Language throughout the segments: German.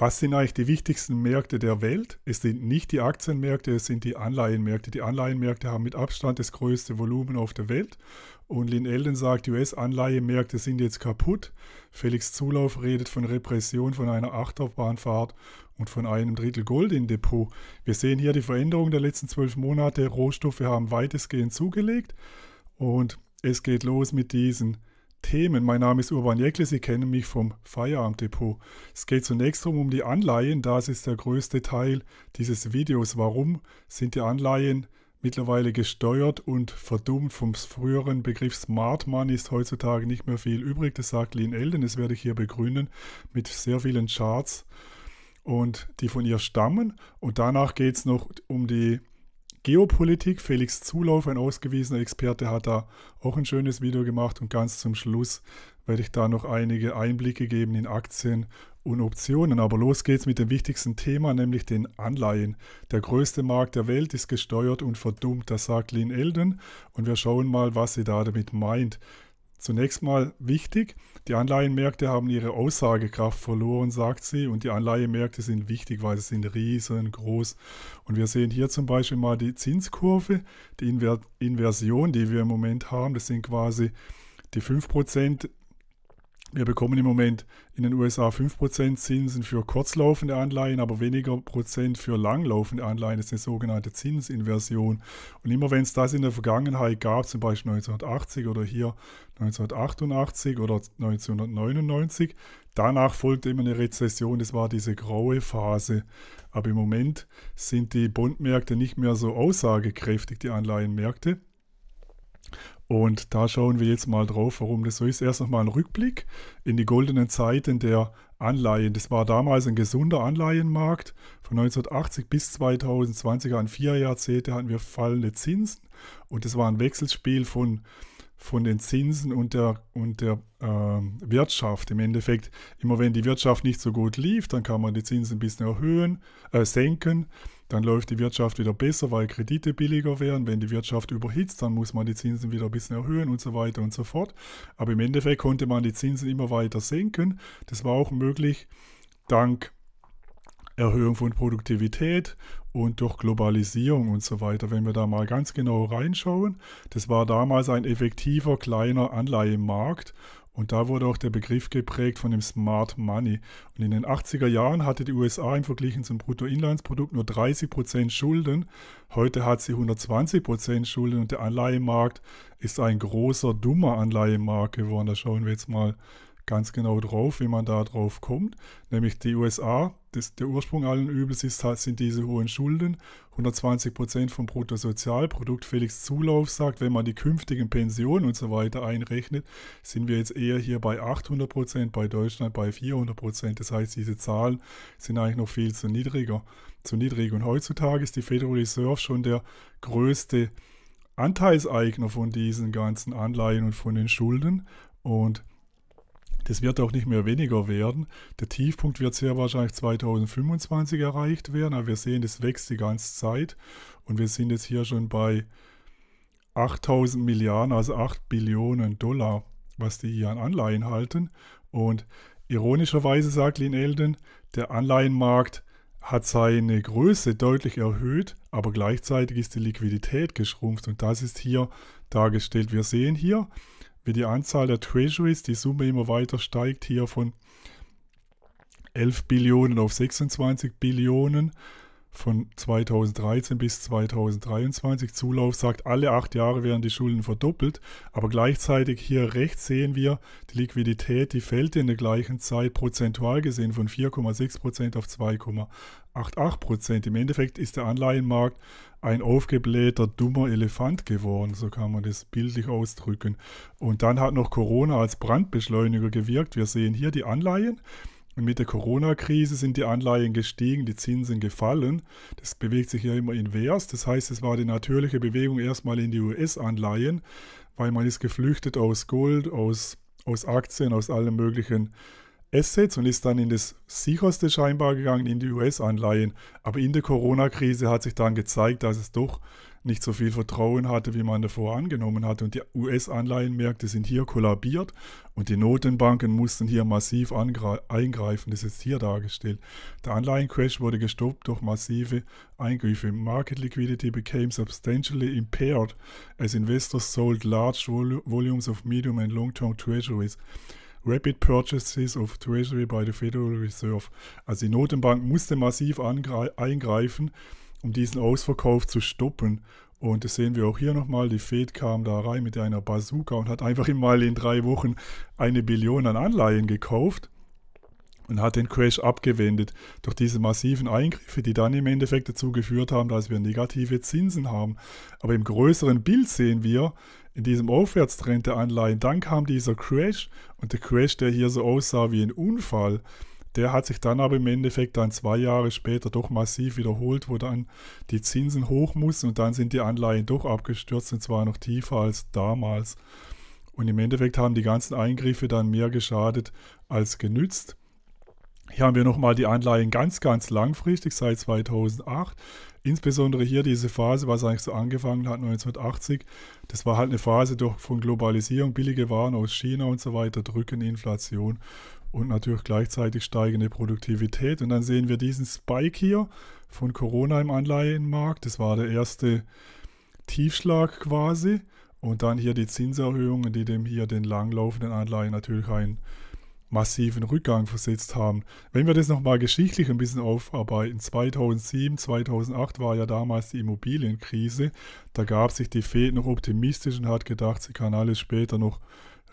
Was sind eigentlich die wichtigsten Märkte der Welt? Es sind nicht die Aktienmärkte, es sind die Anleihenmärkte. Die Anleihenmärkte haben mit Abstand das größte Volumen auf der Welt. Und Lynn Elden sagt, die us anleihenmärkte sind jetzt kaputt. Felix Zulauf redet von Repression, von einer Achterbahnfahrt und von einem Drittel Gold in Depot. Wir sehen hier die Veränderung der letzten zwölf Monate. Rohstoffe haben weitestgehend zugelegt. Und es geht los mit diesen Themen. Mein Name ist Urban Jäckle, Sie kennen mich vom Feierabend Depot. Es geht zunächst um die Anleihen, das ist der größte Teil dieses Videos. Warum sind die Anleihen mittlerweile gesteuert und verdummt vom früheren Begriff Smart Money ist heutzutage nicht mehr viel übrig, das sagt Lynn Elden, das werde ich hier begründen mit sehr vielen Charts und die von ihr stammen und danach geht es noch um die Geopolitik. Felix Zulauf, ein ausgewiesener Experte, hat da auch ein schönes Video gemacht. Und ganz zum Schluss werde ich da noch einige Einblicke geben in Aktien und Optionen. Aber los geht's mit dem wichtigsten Thema, nämlich den Anleihen. Der größte Markt der Welt ist gesteuert und verdummt, das sagt Lynn Elden. Und wir schauen mal, was sie da damit meint. Zunächst mal wichtig, die Anleihenmärkte haben ihre Aussagekraft verloren, sagt sie, und die Anleihenmärkte sind wichtig, weil sie sind riesengroß. Und wir sehen hier zum Beispiel mal die Zinskurve, die Inver Inversion, die wir im Moment haben, das sind quasi die 5% wir bekommen im Moment in den USA 5% Zinsen für kurzlaufende Anleihen, aber weniger Prozent für langlaufende Anleihen. Das ist eine sogenannte Zinsinversion. Und immer wenn es das in der Vergangenheit gab, zum Beispiel 1980 oder hier 1988 oder 1999, danach folgte immer eine Rezession. Das war diese graue Phase. Aber im Moment sind die Bondmärkte nicht mehr so aussagekräftig, die Anleihenmärkte. Und da schauen wir jetzt mal drauf, warum das so ist. Erst nochmal ein Rückblick in die goldenen Zeiten der Anleihen. Das war damals ein gesunder Anleihenmarkt. Von 1980 bis 2020, an vier Jahrzehnte, hatten wir fallende Zinsen. Und das war ein Wechselspiel von, von den Zinsen und der, und der äh, Wirtschaft. Im Endeffekt, immer wenn die Wirtschaft nicht so gut lief, dann kann man die Zinsen ein bisschen erhöhen, äh, senken dann läuft die Wirtschaft wieder besser, weil Kredite billiger werden. Wenn die Wirtschaft überhitzt, dann muss man die Zinsen wieder ein bisschen erhöhen und so weiter und so fort. Aber im Endeffekt konnte man die Zinsen immer weiter senken. Das war auch möglich dank Erhöhung von Produktivität und durch Globalisierung und so weiter. Wenn wir da mal ganz genau reinschauen, das war damals ein effektiver kleiner Anleihemarkt und da wurde auch der Begriff geprägt von dem Smart Money. Und in den 80er Jahren hatte die USA im Vergleich zum Bruttoinlandsprodukt nur 30% Schulden. Heute hat sie 120% Schulden und der Anleihemarkt ist ein großer, dummer Anleihemarkt geworden. Da schauen wir jetzt mal ganz genau drauf, wie man da drauf kommt. Nämlich die USA, das, der Ursprung allen Übels ist, sind diese hohen Schulden. 120 Prozent vom Bruttosozialprodukt. Felix Zulauf sagt, wenn man die künftigen Pensionen und so weiter einrechnet, sind wir jetzt eher hier bei 800 Prozent, bei Deutschland bei 400 Prozent. Das heißt, diese Zahlen sind eigentlich noch viel zu niedriger, zu niedrig. Und heutzutage ist die Federal Reserve schon der größte Anteilseigner von diesen ganzen Anleihen und von den Schulden. Und das wird auch nicht mehr weniger werden. Der Tiefpunkt wird sehr wahrscheinlich 2025 erreicht werden, aber wir sehen, das wächst die ganze Zeit und wir sind jetzt hier schon bei 8000 Milliarden, also 8 Billionen Dollar, was die hier an Anleihen halten. Und ironischerweise sagt Lynn Elden, der Anleihenmarkt hat seine Größe deutlich erhöht, aber gleichzeitig ist die Liquidität geschrumpft und das ist hier dargestellt. Wir sehen hier, wie die Anzahl der Treasuries, die Summe immer weiter steigt, hier von 11 Billionen auf 26 Billionen von 2013 bis 2023. Zulauf sagt, alle acht Jahre werden die Schulden verdoppelt, aber gleichzeitig hier rechts sehen wir, die Liquidität, die fällt in der gleichen Zeit prozentual gesehen von 4,6% auf 2,88%. Im Endeffekt ist der Anleihenmarkt ein aufgeblähter, dummer Elefant geworden, so kann man das bildlich ausdrücken. Und dann hat noch Corona als Brandbeschleuniger gewirkt. Wir sehen hier die Anleihen. Und mit der Corona-Krise sind die Anleihen gestiegen, die Zinsen gefallen. Das bewegt sich ja immer invers. Das heißt, es war die natürliche Bewegung erstmal in die US-Anleihen, weil man ist geflüchtet aus Gold, aus, aus Aktien, aus allen möglichen Assets und ist dann in das sicherste scheinbar gegangen, in die US-Anleihen. Aber in der Corona-Krise hat sich dann gezeigt, dass es doch nicht so viel Vertrauen hatte, wie man davor angenommen hatte. Und die US-Anleihenmärkte sind hier kollabiert und die Notenbanken mussten hier massiv eingreifen. Das ist hier dargestellt. Der Anleihencrash wurde gestoppt durch massive Eingriffe. Market liquidity became substantially impaired as investors sold large vol volumes of medium and long-term treasuries. Rapid Purchases of Treasury by the Federal Reserve. Also die Notenbank musste massiv eingreifen um diesen Ausverkauf zu stoppen. Und das sehen wir auch hier nochmal. Die Fed kam da rein mit einer Bazooka und hat einfach mal in drei Wochen eine Billion an Anleihen gekauft und hat den Crash abgewendet. Durch diese massiven Eingriffe, die dann im Endeffekt dazu geführt haben, dass wir negative Zinsen haben. Aber im größeren Bild sehen wir in diesem Aufwärtstrend der Anleihen, dann kam dieser Crash und der Crash, der hier so aussah wie ein Unfall der hat sich dann aber im Endeffekt dann zwei Jahre später doch massiv wiederholt, wo dann die Zinsen hoch mussten und dann sind die Anleihen doch abgestürzt und zwar noch tiefer als damals. Und im Endeffekt haben die ganzen Eingriffe dann mehr geschadet als genützt. Hier haben wir nochmal die Anleihen ganz, ganz langfristig seit 2008. Insbesondere hier diese Phase, was eigentlich so angefangen hat 1980. Das war halt eine Phase durch, von Globalisierung, billige Waren aus China und so weiter, drücken Inflation und natürlich gleichzeitig steigende Produktivität. Und dann sehen wir diesen Spike hier von Corona im Anleihenmarkt. Das war der erste Tiefschlag quasi. Und dann hier die Zinserhöhungen, die dem hier den langlaufenden Anleihen natürlich einen massiven Rückgang versetzt haben. Wenn wir das nochmal geschichtlich ein bisschen aufarbeiten, 2007, 2008 war ja damals die Immobilienkrise, da gab sich die Fed noch optimistisch und hat gedacht, sie kann alles später noch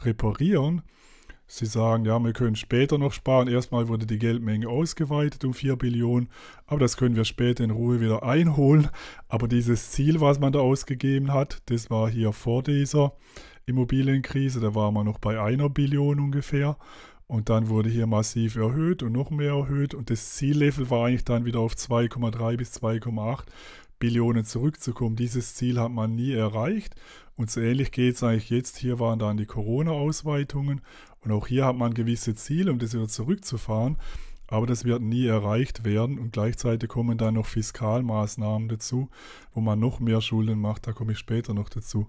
reparieren. Sie sagen, ja, wir können später noch sparen. Erstmal wurde die Geldmenge ausgeweitet um 4 Billionen, aber das können wir später in Ruhe wieder einholen. Aber dieses Ziel, was man da ausgegeben hat, das war hier vor dieser Immobilienkrise, da waren wir noch bei einer Billion ungefähr. Und dann wurde hier massiv erhöht und noch mehr erhöht. Und das Ziellevel war eigentlich dann wieder auf 2,3 bis 2,8 Billionen zurückzukommen. Dieses Ziel hat man nie erreicht. Und so ähnlich geht es eigentlich jetzt. Hier waren dann die Corona-Ausweitungen und auch hier hat man gewisse Ziele, um das wieder zurückzufahren, aber das wird nie erreicht werden und gleichzeitig kommen dann noch Fiskalmaßnahmen dazu, wo man noch mehr Schulden macht, da komme ich später noch dazu.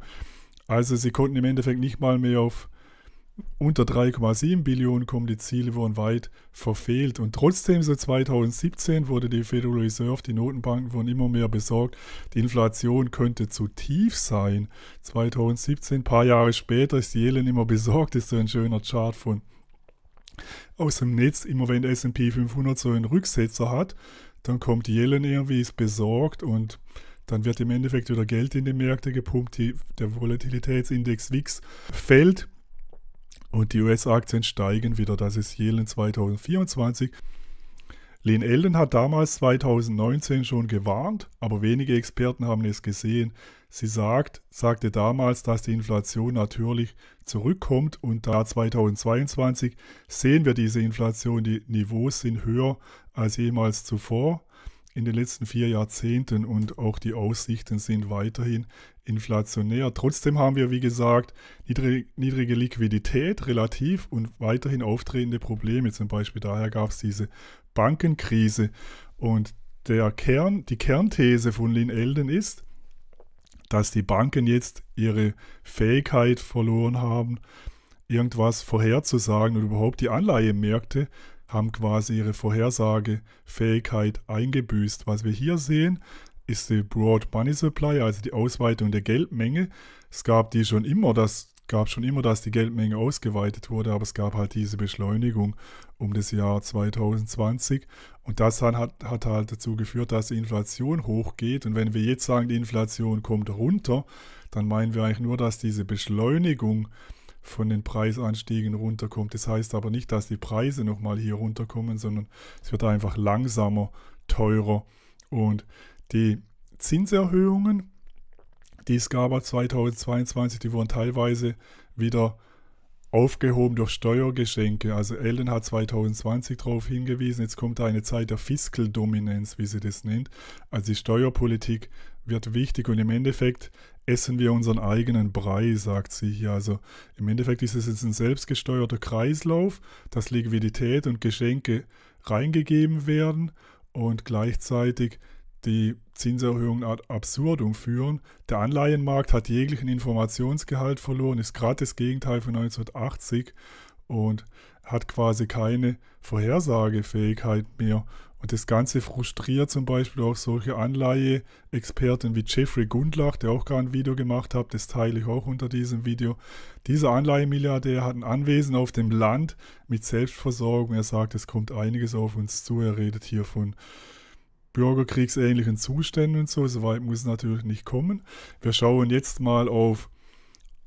Also sie konnten im Endeffekt nicht mal mehr auf unter 3,7 Billionen kommen die Ziele wurden weit verfehlt. Und trotzdem, so 2017 wurde die Federal Reserve, die Notenbanken wurden immer mehr besorgt, die Inflation könnte zu tief sein. 2017, ein paar Jahre später, ist Jelen immer besorgt, ist so ein schöner Chart von aus dem Netz. Immer wenn SP 500 so einen Rücksetzer hat, dann kommt Jelen irgendwie, ist besorgt und dann wird im Endeffekt wieder Geld in die Märkte gepumpt, die, der Volatilitätsindex WIX fällt und die US-Aktien steigen wieder. Das ist Jelen 2024. Lynn Elden hat damals 2019 schon gewarnt, aber wenige Experten haben es gesehen. Sie sagt, sagte damals, dass die Inflation natürlich zurückkommt und da 2022 sehen wir diese Inflation, die Niveaus sind höher als jemals zuvor in den letzten vier Jahrzehnten und auch die Aussichten sind weiterhin inflationär. Trotzdem haben wir, wie gesagt, niedrige Liquidität relativ und weiterhin auftretende Probleme. Zum Beispiel daher gab es diese Bankenkrise. Und der Kern, die Kernthese von Lynn Elden ist, dass die Banken jetzt ihre Fähigkeit verloren haben, irgendwas vorherzusagen und überhaupt die Anleihemärkte haben quasi ihre Vorhersagefähigkeit eingebüßt. Was wir hier sehen, ist die Broad Money Supply, also die Ausweitung der Geldmenge. Es gab die schon immer, das gab schon immer, dass die Geldmenge ausgeweitet wurde, aber es gab halt diese Beschleunigung um das Jahr 2020. Und das hat, hat halt dazu geführt, dass die Inflation hochgeht. Und wenn wir jetzt sagen, die Inflation kommt runter, dann meinen wir eigentlich nur, dass diese Beschleunigung von den Preisanstiegen runterkommt. Das heißt aber nicht, dass die Preise nochmal hier runterkommen, sondern es wird einfach langsamer, teurer. Und die Zinserhöhungen, die es gab 2022, die wurden teilweise wieder aufgehoben durch Steuergeschenke. Also Ellen hat 2020 darauf hingewiesen, jetzt kommt eine Zeit der Fiskaldominanz, wie sie das nennt. Also die Steuerpolitik wird wichtig und im Endeffekt essen wir unseren eigenen Brei, sagt sie hier. Also im Endeffekt ist es jetzt ein selbstgesteuerter Kreislauf, dass Liquidität und Geschenke reingegeben werden und gleichzeitig die Zinserhöhungen ad absurdum führen. Der Anleihenmarkt hat jeglichen Informationsgehalt verloren, ist gerade das Gegenteil von 1980 und hat quasi keine Vorhersagefähigkeit mehr. Und das Ganze frustriert zum Beispiel auch solche Anleihe-Experten wie Jeffrey Gundlach, der auch gerade ein Video gemacht hat, das teile ich auch unter diesem Video. Dieser Anleihemilliardär hat ein Anwesen auf dem Land mit Selbstversorgung. Er sagt, es kommt einiges auf uns zu. Er redet hier von bürgerkriegsähnlichen Zuständen und so. Soweit muss es natürlich nicht kommen. Wir schauen jetzt mal auf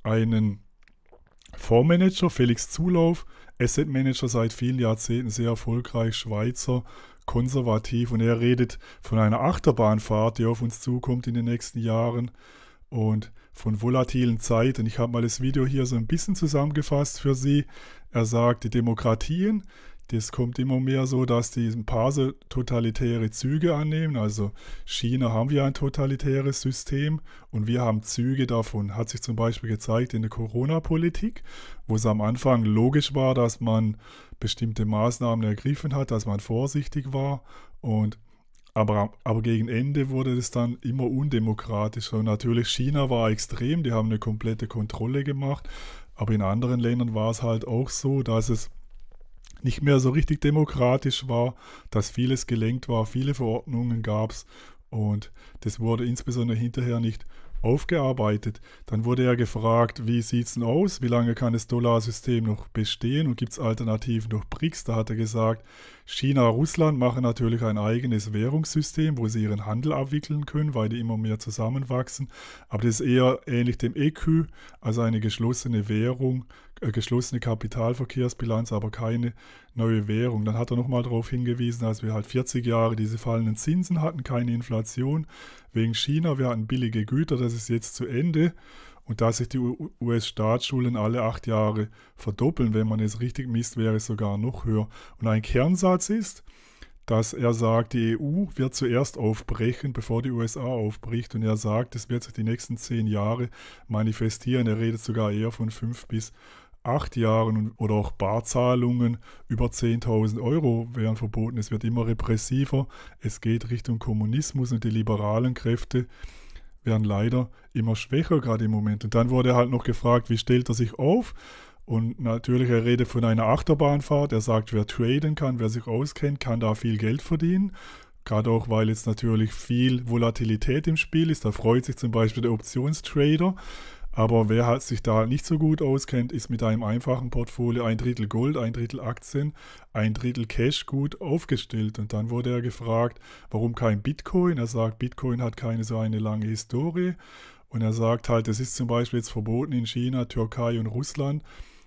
einen Fondsmanager, Felix Zulauf, Asset Manager seit vielen Jahrzehnten, sehr erfolgreich, Schweizer konservativ und er redet von einer Achterbahnfahrt, die auf uns zukommt in den nächsten Jahren und von volatilen Zeiten. Ich habe mal das Video hier so ein bisschen zusammengefasst für Sie. Er sagt, die Demokratien, das kommt immer mehr so, dass die ein paar so totalitäre Züge annehmen. Also China haben wir ein totalitäres System und wir haben Züge davon. Hat sich zum Beispiel gezeigt in der Corona-Politik, wo es am Anfang logisch war, dass man bestimmte Maßnahmen ergriffen hat, dass man vorsichtig war und aber, aber gegen Ende wurde es dann immer undemokratischer. Und natürlich China war extrem, die haben eine komplette Kontrolle gemacht. Aber in anderen Ländern war es halt auch so, dass es nicht mehr so richtig demokratisch war, dass vieles gelenkt war, viele Verordnungen gab es und das wurde insbesondere hinterher nicht aufgearbeitet. Dann wurde er gefragt, wie sieht es denn aus, wie lange kann das Dollarsystem noch bestehen und gibt es Alternativen durch BRICS? Da hat er gesagt, China, Russland machen natürlich ein eigenes Währungssystem, wo sie ihren Handel abwickeln können, weil die immer mehr zusammenwachsen. Aber das ist eher ähnlich dem EQ, also eine geschlossene Währung, äh, geschlossene Kapitalverkehrsbilanz, aber keine neue Währung. Dann hat er nochmal darauf hingewiesen, dass wir halt 40 Jahre diese fallenden Zinsen hatten, keine Inflation wegen China, wir hatten billige Güter, das ist jetzt zu Ende. Und da sich die US-Staatsschulen alle acht Jahre verdoppeln, wenn man es richtig misst, wäre es sogar noch höher. Und ein Kernsatz ist, dass er sagt, die EU wird zuerst aufbrechen, bevor die USA aufbricht. Und er sagt, es wird sich die nächsten zehn Jahre manifestieren. Er redet sogar eher von fünf bis acht Jahren oder auch Barzahlungen über 10.000 Euro wären verboten. Es wird immer repressiver. Es geht Richtung Kommunismus und die liberalen Kräfte werden leider immer schwächer gerade im Moment. Und dann wurde halt noch gefragt, wie stellt er sich auf? Und natürlich, er redet von einer Achterbahnfahrt. Er sagt, wer traden kann, wer sich auskennt, kann da viel Geld verdienen. Gerade auch, weil jetzt natürlich viel Volatilität im Spiel ist. Da freut sich zum Beispiel der Optionstrader. Aber wer halt sich da nicht so gut auskennt, ist mit einem einfachen Portfolio ein Drittel Gold, ein Drittel Aktien, ein Drittel Cash gut aufgestellt. Und dann wurde er gefragt, warum kein Bitcoin? Er sagt, Bitcoin hat keine so eine lange Historie. Und er sagt halt, das ist zum Beispiel jetzt verboten in China, Türkei und Russland.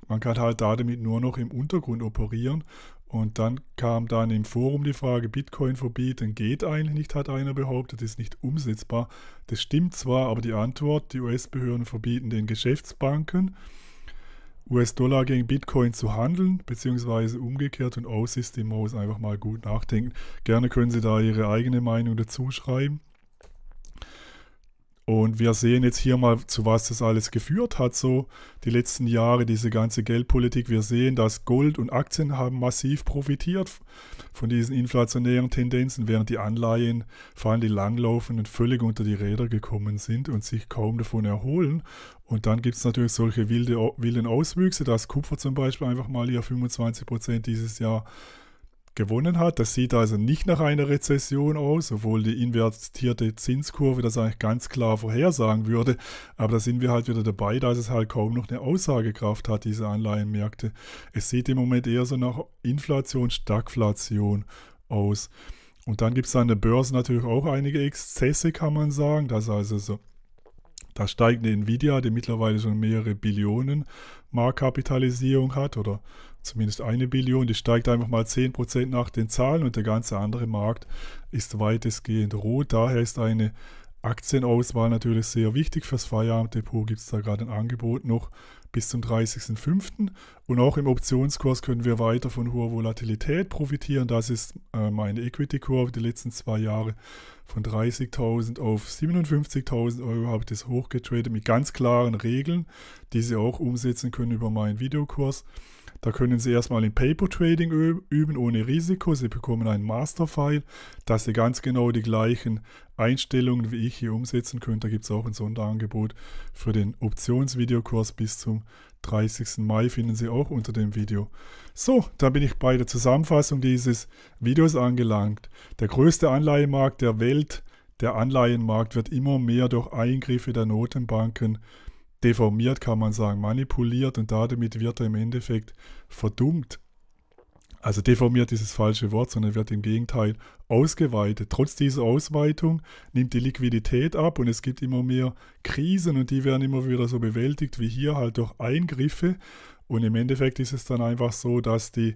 Man kann halt damit nur noch im Untergrund operieren und dann kam dann im Forum die Frage, Bitcoin verbieten geht eigentlich nicht, hat einer behauptet, ist nicht umsetzbar. Das stimmt zwar, aber die Antwort, die US-Behörden verbieten den Geschäftsbanken, US-Dollar gegen Bitcoin zu handeln, beziehungsweise umgekehrt und OSIS, die muss einfach mal gut nachdenken. Gerne können Sie da Ihre eigene Meinung dazu schreiben. Und wir sehen jetzt hier mal, zu was das alles geführt hat, so die letzten Jahre, diese ganze Geldpolitik. Wir sehen, dass Gold und Aktien haben massiv profitiert von diesen inflationären Tendenzen, während die Anleihen, vor allem die langlaufenden, völlig unter die Räder gekommen sind und sich kaum davon erholen. Und dann gibt es natürlich solche wilde, wilden Auswüchse, dass Kupfer zum Beispiel einfach mal hier 25 Prozent dieses Jahr gewonnen hat. Das sieht also nicht nach einer Rezession aus, obwohl die invertierte Zinskurve das eigentlich ganz klar vorhersagen würde. Aber da sind wir halt wieder dabei, dass es halt kaum noch eine Aussagekraft hat, diese Anleihenmärkte. Es sieht im Moment eher so nach Inflation, Stagflation aus. Und dann gibt es an der Börse natürlich auch einige Exzesse, kann man sagen. Das heißt also da steigt eine Nvidia, die mittlerweile schon mehrere Billionen Marktkapitalisierung hat oder zumindest eine Billion, die steigt einfach mal 10% nach den Zahlen und der ganze andere Markt ist weitestgehend rot. Daher ist eine Aktienauswahl natürlich sehr wichtig. Fürs Feierabenddepot gibt es da gerade ein Angebot noch bis zum 30.05. Und auch im Optionskurs können wir weiter von hoher Volatilität profitieren. Das ist äh, meine Equity-Kurve die letzten zwei Jahre von 30.000 auf 57.000 Euro habe ich das hochgetradet mit ganz klaren Regeln, die Sie auch umsetzen können über meinen Videokurs. Da können Sie erstmal im Paper Trading üben ohne Risiko. Sie bekommen ein Masterfile, dass Sie ganz genau die gleichen Einstellungen wie ich hier umsetzen können. Da gibt es auch ein Sonderangebot für den Optionsvideokurs bis zum 30. Mai finden Sie auch unter dem Video. So, da bin ich bei der Zusammenfassung dieses Videos angelangt. Der größte Anleihenmarkt der Welt, der Anleihenmarkt wird immer mehr durch Eingriffe der Notenbanken deformiert, kann man sagen, manipuliert und damit wird er im Endeffekt verdummt. Also deformiert ist das falsche Wort, sondern wird im Gegenteil ausgeweitet. Trotz dieser Ausweitung nimmt die Liquidität ab und es gibt immer mehr Krisen und die werden immer wieder so bewältigt wie hier halt durch Eingriffe. Und im Endeffekt ist es dann einfach so, dass die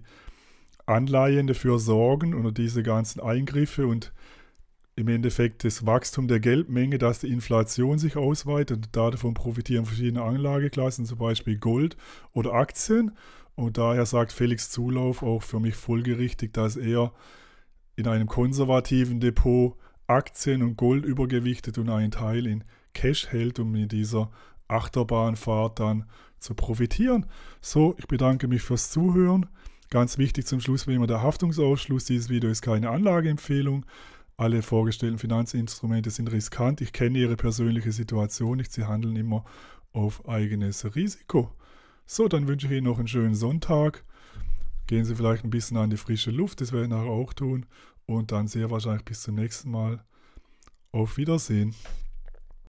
Anleihen dafür sorgen oder diese ganzen Eingriffe und im Endeffekt das Wachstum der Geldmenge, dass die Inflation sich ausweitet. Davon profitieren verschiedene Anlageklassen, zum Beispiel Gold oder Aktien. Und daher sagt Felix Zulauf auch für mich folgerichtig, dass er in einem konservativen Depot Aktien und Gold übergewichtet und einen Teil in Cash hält, um in dieser Achterbahnfahrt dann zu profitieren. So, ich bedanke mich fürs Zuhören. Ganz wichtig zum Schluss wie immer der Haftungsausschluss. Dieses Video ist keine Anlageempfehlung alle vorgestellten Finanzinstrumente sind riskant. Ich kenne Ihre persönliche Situation nicht. Sie handeln immer auf eigenes Risiko. So, dann wünsche ich Ihnen noch einen schönen Sonntag. Gehen Sie vielleicht ein bisschen an die frische Luft, das werde ich nachher auch tun. Und dann sehr wahrscheinlich bis zum nächsten Mal. Auf Wiedersehen.